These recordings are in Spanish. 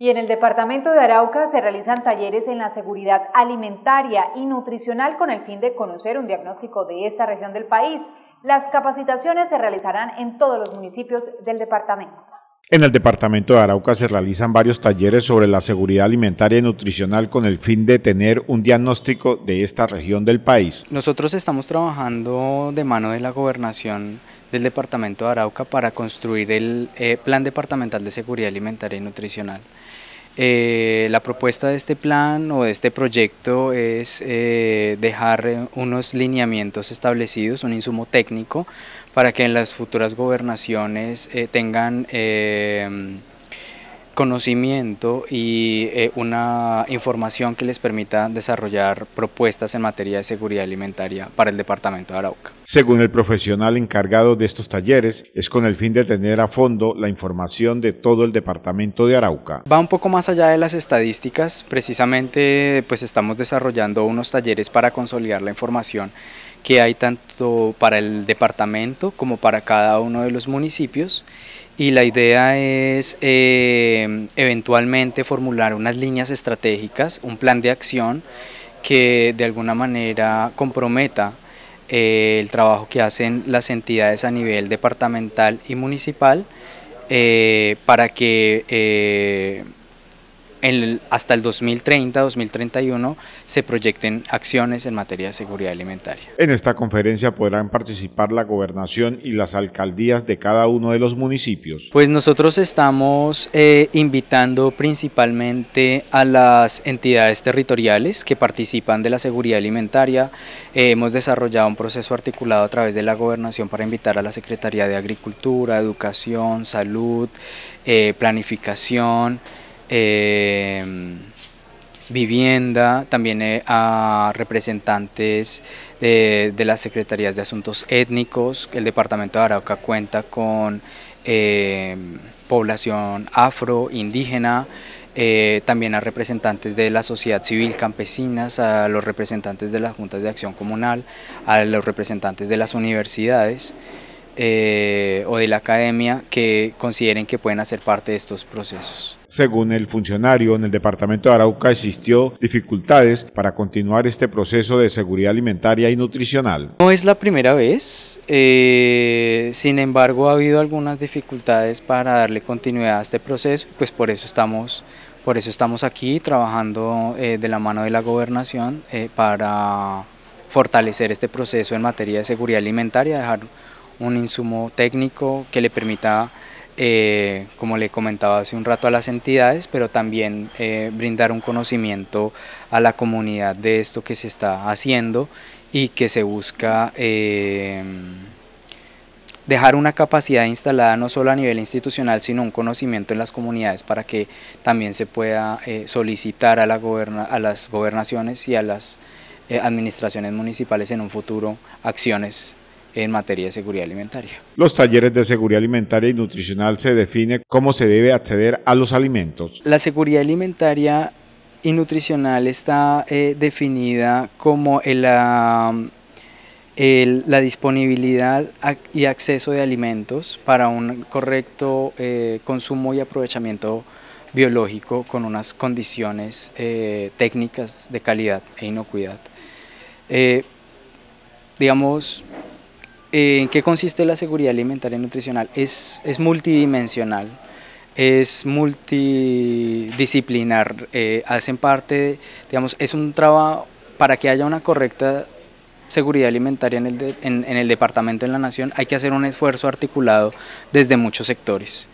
Y en el departamento de Arauca se realizan talleres en la seguridad alimentaria y nutricional con el fin de conocer un diagnóstico de esta región del país. Las capacitaciones se realizarán en todos los municipios del departamento. En el departamento de Arauca se realizan varios talleres sobre la seguridad alimentaria y nutricional con el fin de tener un diagnóstico de esta región del país. Nosotros estamos trabajando de mano de la gobernación del departamento de Arauca para construir el eh, plan departamental de seguridad alimentaria y nutricional. Eh, la propuesta de este plan o de este proyecto es eh, dejar eh, unos lineamientos establecidos, un insumo técnico, para que en las futuras gobernaciones tengan conocimiento y eh, una información que les permita desarrollar propuestas en materia de seguridad alimentaria para el departamento de Arauca. Según el profesional encargado de estos talleres, es con el fin de tener a fondo la información de todo el departamento de Arauca. Va un poco más allá de las estadísticas, precisamente pues estamos desarrollando unos talleres para consolidar la información que hay tanto para el departamento como para cada uno de los municipios y la idea es eh, eventualmente formular unas líneas estratégicas, un plan de acción que de alguna manera comprometa eh, el trabajo que hacen las entidades a nivel departamental y municipal eh, para que hasta el 2030-2031 se proyecten acciones en materia de seguridad alimentaria. En esta conferencia podrán participar la gobernación y las alcaldías de cada uno de los municipios. Pues nosotros estamos eh, invitando principalmente a las entidades territoriales que participan de la seguridad alimentaria. Eh, hemos desarrollado un proceso articulado a través de la gobernación para invitar a la Secretaría de Agricultura, Educación, Salud, eh, Planificación, Em, vivienda, también eh, a representantes de, las secretarías de asuntos étnicos. El departamento de Arauca cuenta con em, población afro, indígena, eh, también a representantes de la sociedad civil campesinas, a los representantes de las juntas de acción comunal, a los representantes de las universidades. Eh, o de la academia que consideren que pueden hacer parte de estos procesos. Según el funcionario, en el departamento de Arauca existió dificultades para continuar este proceso de seguridad alimentaria y nutricional. No es la primera vez, eh, sin embargo ha habido algunas dificultades para darle continuidad a este proceso, pues por eso estamos por eso estamos aquí trabajando eh, de la mano de la gobernación para fortalecer este proceso en materia de seguridad alimentaria, dejar un insumo técnico que le permita, eh, como le comentaba hace un rato a las entidades, pero también eh, brindar un conocimiento a la comunidad de esto que se está haciendo y que se busca eh, dejar una capacidad instalada no solo a nivel institucional, sino un conocimiento en las comunidades para que también se pueda solicitar a, a las gobernaciones y a las administraciones municipales en un futuro acciones en materia de seguridad alimentaria. Los talleres de seguridad alimentaria y nutricional se define cómo se debe acceder a los alimentos. La seguridad alimentaria y nutricional está eh, definida como la, la disponibilidad y acceso de alimentos para un correcto eh, consumo y aprovechamiento biológico con unas condiciones eh, técnicas de calidad e inocuidad. digamos, ¿En qué consiste la seguridad alimentaria y nutricional? Es, es multidimensional, es multidisciplinar, eh, hacen parte, digamos, es un trabajo para que haya una correcta seguridad alimentaria en el, el departamento, en la nación, hay que hacer un esfuerzo articulado desde muchos sectores.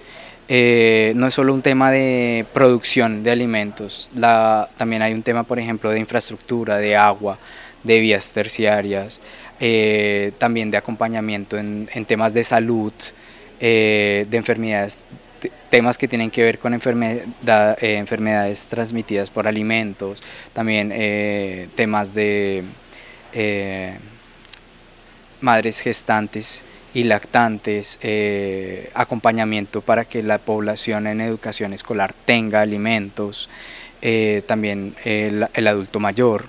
Eh, no es solo un tema de producción de alimentos, la, también hay un tema, por ejemplo, de infraestructura, de agua, de vías terciarias, eh, también de acompañamiento en, temas de salud, eh, de enfermedades, temas que tienen que ver con eh, enfermedades transmitidas por alimentos, también temas de madres gestantes y lactantes, acompañamiento para que la población en educación escolar tenga alimentos, también el, adulto mayor,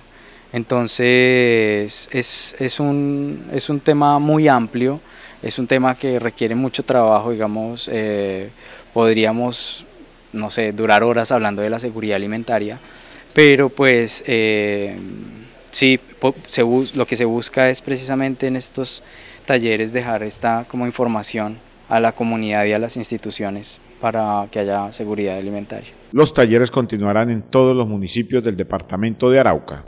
entonces es, un, es un tema muy amplio, es un tema que requiere mucho trabajo, digamos, eh, podríamos, no sé, durar horas hablando de la seguridad alimentaria, pero pues eh, sí, lo que se busca es precisamente en estos talleres dejar esta como información a la comunidad y a las instituciones para que haya seguridad alimentaria. Los talleres continuarán en todos los municipios del departamento de Arauca.